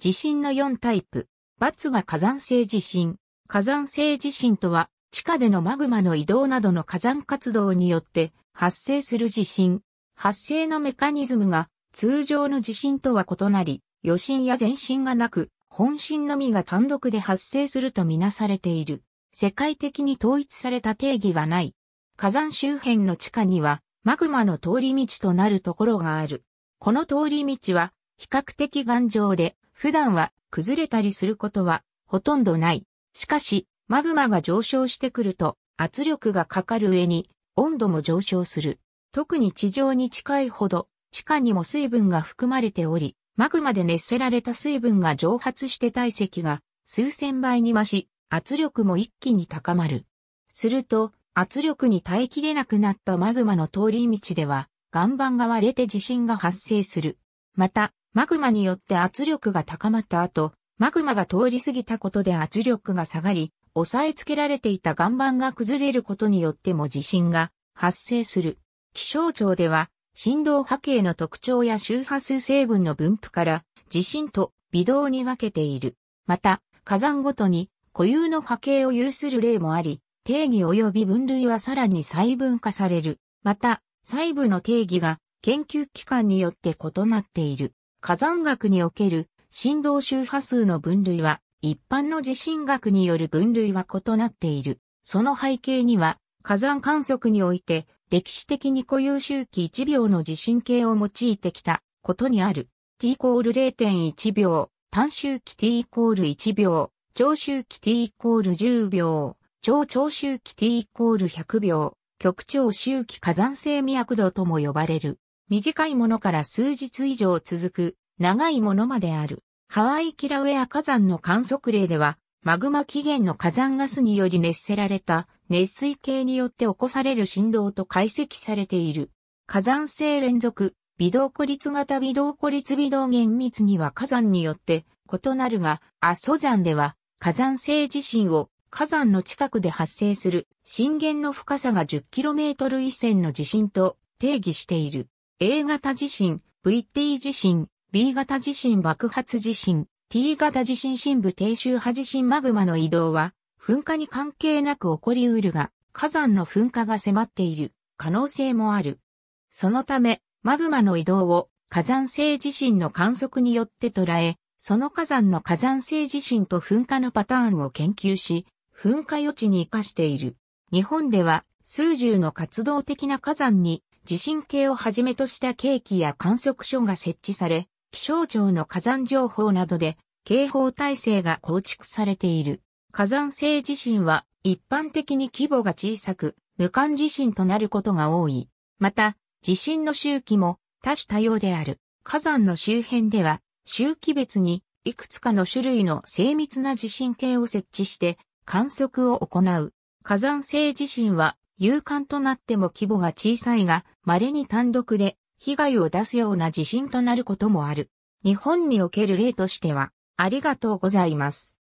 地震の4タイプ。×が火山性地震。火山性地震とは、地下でのマグマの移動などの火山活動によって発生する地震。発生のメカニズムが通常の地震とは異なり、余震や前震がなく、本震のみが単独で発生するとみなされている。世界的に統一された定義はない。火山周辺の地下には、マグマの通り道となるところがある。この通り道は、比較的頑丈で、普段は崩れたりすることはほとんどない。しかし、マグマが上昇してくると圧力がかかる上に温度も上昇する。特に地上に近いほど地下にも水分が含まれており、マグマで熱せられた水分が蒸発して体積が数千倍に増し、圧力も一気に高まる。すると、圧力に耐えきれなくなったマグマの通り道では、岩盤が割れて地震が発生する。また、マグマによって圧力が高まった後、マグマが通り過ぎたことで圧力が下がり、押さえつけられていた岩盤が崩れることによっても地震が発生する。気象庁では、振動波形の特徴や周波数成分の分布から、地震と微動に分けている。また、火山ごとに固有の波形を有する例もあり、定義及び分類はさらに細分化される。また、細部の定義が研究機関によって異なっている。火山学における振動周波数の分類は、一般の地震学による分類は異なっている。その背景には、火山観測において、歴史的に固有周期1秒の地震計を用いてきたことにある。t イコール0.1秒、短周期 t イコール1秒、長周期 t イコール10秒、超長周期 t イコール100秒、極長周期火山性脈度とも呼ばれる。短いものから数日以上続く、長いものまである。ハワイキラウェア火山の観測例では、マグマ起源の火山ガスにより熱せられた熱水系によって起こされる振動と解析されている。火山性連続、微動孤立型微動孤立微動厳密には火山によって異なるが、阿蘇山では火山性地震を火山の近くで発生する震源の深さが 10km 以前の地震と定義している。A 型地震、VT 地震、B 型地震爆発地震、T 型地震深部低周波地震マグマの移動は、噴火に関係なく起こりうるが、火山の噴火が迫っている可能性もある。そのため、マグマの移動を火山性地震の観測によって捉え、その火山の火山性地震と噴火のパターンを研究し、噴火予知に活かしている。日本では数十の活動的な火山に地震計をはじめとした計器や観測所が設置され、気象庁の火山情報などで警報体制が構築されている。火山性地震は一般的に規模が小さく、無感地震となることが多い。また、地震の周期も多種多様である。火山の周辺では、周期別にいくつかの種類の精密な地震計を設置して観測を行う。火山性地震は勇敢となっても規模が小さいが、稀に単独で被害を出すような地震となることもある。日本における例としては、ありがとうございます。